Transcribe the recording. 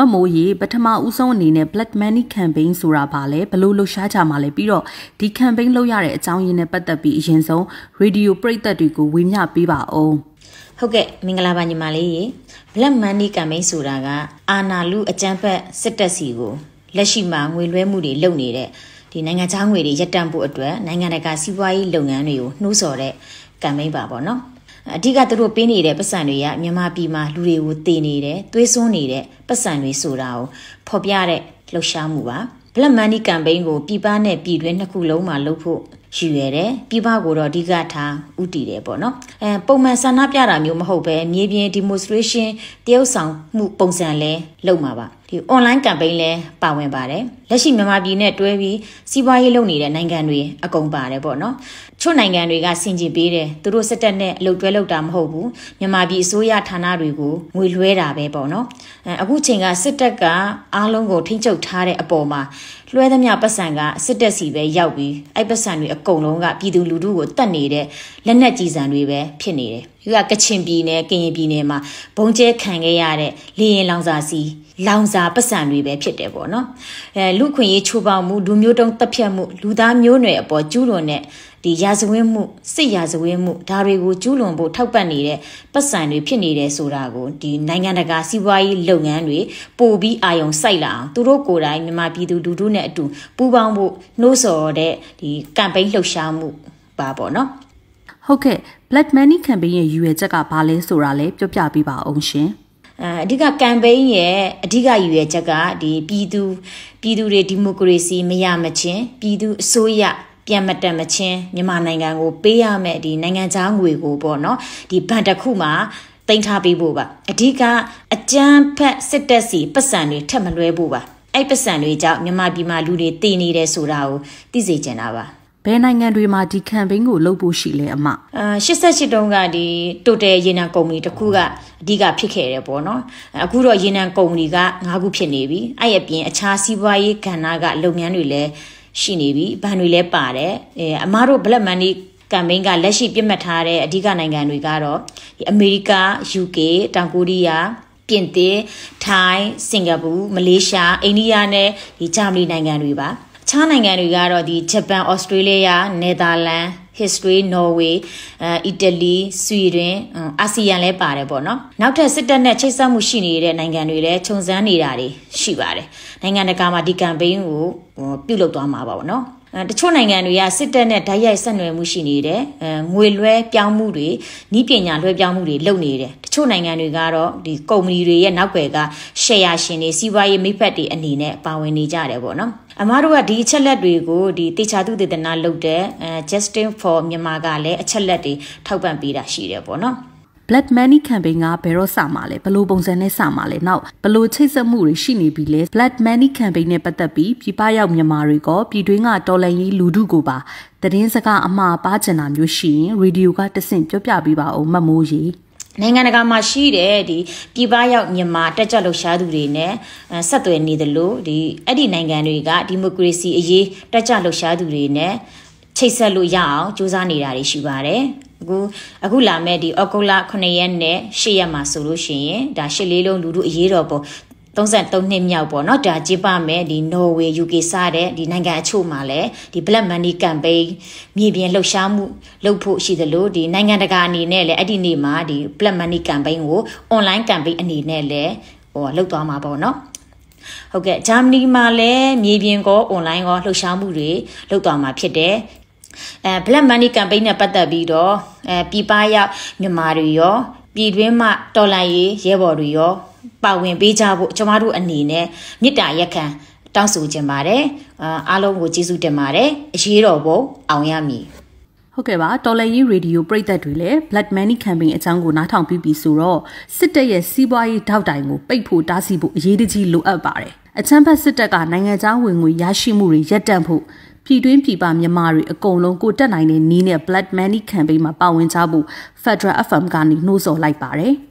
မမိုးရေပထမဦးဆုံးအနေနဲ့ Black Money Campaign ဆိုတာဘာလဲဘလို့လှုပ်ရှားကြမှာလဲပြီးတော့ဒီ campaign လုပ်ရတဲ့အကြောင်းရင်းနဲ့ပတ်သက်ပြီးအရင်ဆုံးရေဒီယိုပရိသတ်တွေကိုဝေမျှပေးပါအောင်ဟုတ်ကဲ့မင်္ဂလာပါညီမလေးရေ Black Money Campaign ဆိုတာကအာနာလူအကြံဖက်စစ်တပ်စီကိုလက်ရှိမှာငွေလွှဲမှုတွေလုပ်နေတဲ့ဒီနိုင်ငံခြားငွေတွေရပ်တန့်ဖို့အတွက်နိုင်ငံတကာစီးပွားရေးလုပ်ငန်းတွေကိုနှိုးဆော်တဲ့ campaign ပါပေါ့နော်အဓိကသူတို့ပေးနေတဲ့ပတ်စံတွေကမြန်မာပြည်မှာလူတွေကိုတည်နေတယ်သွေးစွန်းနေတဲ့ပတ်စံတွေဆိုတာကိုဖော်ပြတဲ့လှုပ်ရှားမှုပါ Black Money Campaign ကိုပြည်ပနဲ့ပြည်တွင်းနှစ်ခုလုံးမှာလုပ်ဖို့ရည်ရွယ်တယ်ပြည်ပကိုတော့အဓိကထားဥတည်တယ်ပေါ့နော်အဲပုံမှန်ဆန္ဒပြတာမျိုးမဟုတ်ပဲမြေပြင် demonstration တရုတ်ဆောင်မှုပုံစံလဲလုပ်မှာပါဒီ online campaign လဲပါဝင်ပါတယ်လက်ရှိမြန်မာပြည်နဲ့တွဲပြီးစီးပွားရေးလုပ်နေတဲ့နိုင်ငံတွေအကုန်ပါတယ်ပေါ့နော်ချို့နိုင်ငံတွေကဆင်ကျင်ပေးတယ်သူတို့စစ်တပ်နဲ့အလုပ်တွဲလုပ်တာမဟုတ်ဘူးမြန်မာပြည်အစိုးရဌာနတွေကိုငွေလွှဲတာပဲပေါ့နော်အခုချိန်ကစစ်တပ်ကအားလုံးကိုထိန်းချုပ်ထားတဲ့အပေါ်မှာလွှဲသမျှပတ်စံကစစ်တပ်စီပဲရောက်ပြီးအဲ့ပတ်စံတွေအကုန်လုံးကပြည်သူလူထုကိုတတ်နေတဲ့လက်နက်ကြီးစံတွေပဲဖြစ်နေတယ်သူကကချင်ပြည်နယ်ကရင်ပြည်နယ်မှာဘုံကျဲခံခဲ့ရတဲ့လေရင်လောင်စာစီ လောင်စာပတ်စံတွေပဲဖြစ်တယ်ပေါ့နော်အဲလူခွင့်ရေးချိုးပေါမှုလူမျိုးတုံးတပ်ဖြတ်မှုလူသားမျိုးနွယ်အပေါ်ကျူးလွန်တဲ့ဒီရာဇဝင်းမှု စစ်ရာဇဝင်းမှုဒါတွေကိုကျူးလွန်ဖို့ထောက်ပံ့နေတဲ့ပတ်စံတွေဖြစ်နေတယ်ဆိုတာကိုဒီနိုင်ငံတကာစီးပွားရေးလုပ်ငန်းတွေပို့ပြီးအာရုံစိုက်လာအောင်သူတို့ကိုယ်တိုင်မြန်မာပြည်သူလူထုနဲ့အတူပူးပေါင်းဖို့နှိုးဆော်တဲ့ဒီကမ်ပိန်းလှုပ်ရှားမှုပါပေါ့နော်ဟုတ်ကဲ့ Black Money Campaign ရဲ့ရည်ရွယ်ချက်ကဘာလဲဆိုတာလည်းပြောပြပေးပါအောင်ရှင်။အဓိက campaign ရဲ့အဓိကရည်ရွယ်ချက်ကဒီပြည်သူပြည်သူတွေဒီမိုကရေစီမရမချင်းပြည်သူအစိုးရပြန်မတက်မချင်းမြန်မာနိုင်ငံကို ပေးရမယ့်ဒီနိုင်ငံခြားငွေကိုပေါ့နော်ဒီဘဏ်တစ်ခုမှာတင်ထားပေးဖို့ပါအဓိက အကြမ်းဖက်စစ်တပ်စီပတ်စံတွေထပ်မလွှဲဖို့ပါအဲ့ပတ်စံတွေကြောင့်မြန်မာပြည်မှာလူတွေတည်နေတယ်ဆိုတာကိုသိစေချင်တာပါဘယ်နိုင်ငံတွေမှာဒီ campaign ကိုလုပ်ဖို့ရှိလဲအမအာ88တုန်းကဒီ total ရေနံကုမ္ပဏီတစ်ခုကအဓိကဖြစ်ခဲ့တယ်ပေါ့နော်အခုတော့ရေနံကုမ္ပဏီက၅ခုဖြစ်နေပြီအဲ့ရအပြင်အခြားစီးပွားရေးကဏ္ဍကလုပ်ငန်းတွေလည်းရှိနေပြီဘဏ်တွေလည်းပါတယ်အဲအမတို့ black money ကမ်ပိန်းကလက်ရှိပြစ်မှတ်ထားတဲ့အဓိကနိုင်ငံတွေကတော့ဒီအမေရိက UK တောင်ကိုရီးယားပြင်သစ်ထိုင်းစင်ကာပူမလေးရှားအိန္ဒိယနဲ့ဒီဂျာမနီနိုင်ငံတွေပါ။ခြားနိုင်ငံတွေကတော့ဒီဂျပန်၊ဩစတြေးလျ၊နယ်သာလန်၊ history norway အီတလီဆွီဒင်အာဆီယံလည်းပါတယ်ပေါ့နော်နောက်ထပ်စစ်တပ်နဲ့ချိတ်ဆက်မှုရှိနေတဲ့နိုင်ငံတွေလည်းခြုံစမ်းနေတာတွေရှိပါတယ်နိုင်ငံတကာမှာဒီ campaign ကိုပြုလုပ်သွားမှာပါပေါ့နော်တချို့နိုင်ငံတွေကစစ်တပ်နဲ့ဓာတ်ရိုက်ဆက်နွယ်မှုရှိနေတယ်ငွေလွှဲပြောင်းမှုတွေနီးပညာလွှဲပြောင်းမှုတွေလုပ်နေတယ်တချို့နိုင်ငံတွေကတော့ဒီကုမ္ပဏီတွေရဲ့နောက်ွယ်ကရှယ်ယာရှင်တွေစီးပွားရေးမိဖက်တွေအနေနဲ့ပါဝင်နေကြတယ်ပေါ့နော် အမားတို့ကဒီအချက်လက်တွေကိုဒီတေချာသူတေသနာလုပ်တဲ့ Justin for မြန်မာကလည်းအချက်လက်တွေထောက်ပံ့ပေးတာရှိတယ်ပေါ့နော် Black Money Campaign ကဘယ်တော့စမှာလဲဘယ်လိုပုံစံနဲ့စမှာလဲနောက်ဘယ်လိုချိတ်ဆက်မှုတွေရှိနေပြီလဲ Black Money Campaign နဲ့ပတ်သက်ပြီးပြည်ပရောက်မြန်မာတွေကပြည်တွင်းကတော်လှန်ရေးလူထုကိုပါသတင်းစကားအမှားပါချင်တာမျိုးရှိရင်ရေဒီယိုကတဆင့်ပြောပြပေးပါဦးမမိုးရေနိုင်ငံတကာမှာရှိတဲ့ဒီပြည်ပရောက်မြန်မာတက်ကြလှရှားသူတွေနဲ့ဆက်သွယ်နေသလိုဒီအဲ့ဒီနိုင်ငံတွေကဒီမိုကရေစီအရေးတက်ကြလှရှားသူတွေနဲ့ချိတ်ဆက်လို့ရအောင်စူးစမ်းနေတာတွေရှိပါတယ်အခုအခုလာမဲ့ဒီဩဂုတ်လ9ရက်နဲ့10ရက်မှာဆိုလို့ရှိရင်ဒါရှစ်လေးလုံးလူလူအရေးတော်ပေါ်33နှစ်မြောက်ပေါ့เนาะဒါကြပမယ်ဒီ Norway UK စတဲ့ဒီနိုင်ငံအချို့မှာလည်းဒီ Black Money Campaign မြေပြင်လှုပ်ရှားမှုလုပ်ဖို့ရှိသလိုဒီနိုင်ငံတကာအနေနဲ့လည်းအဲ့ဒီနေ့မှာဒီ Black Money Campaign ကို online campaign အနေနဲ့လည်းဟိုလှုပ်သွားမှာပေါ့เนาะဟုတ်ကဲ့ဂျာမနီမှာလည်းမြေပြင်ကောအွန်လိုင်းကောလှုပ်ရှားမှုတွေလုပ်သွားမှာဖြစ်တယ်အဲ Black Money Campaign နဲ့ပတ်သက်ပြီးတော့အဲပြည်ပရောက်မြန်မာတွေရောပြည်တွင်းမှတော်လှန်ရေးရဲဘော်တွေရော ပါဝင်ပေးကြဖို့ကျမတို့အနေနဲ့မေတ္တာရက်ခံတောင်းဆိုချင်ပါတယ်အားလုံးကိုကျေးဇူးတင်ပါတယ်အရေးတော်ပုံအောင်ရမည်ဟုတ်ကဲ့ပါတော်လည်ရေးရေဒီယိုပရိသတ်တွေလည်း Black Money Campaign အကြောင်းကိုနားထောင်ပြီးပြီဆိုတော့စစ်တပ်ရဲ့စီးပွားရေးထောက်တိုင်ကိုပိတ်ဖို့တားဆီးဖို့အရေးတကြီးလိုအပ်ပါတယ်အချမ်းဘတ်စစ်တပ်ကနိုင်ငံသားဝင်ငွေရရှိမှုတွေရပ်တန့်ဖို့ပြည်တွင်းပြည်ပမြန်မာတွေအကုန်လုံးကိုတက်နိုင်တဲ့နီးနဲ့ Black Money Campaign မှာပါဝင်ကြဖို့ Federal FM ကနေနှိုးဆော်လိုက်ပါတယ်။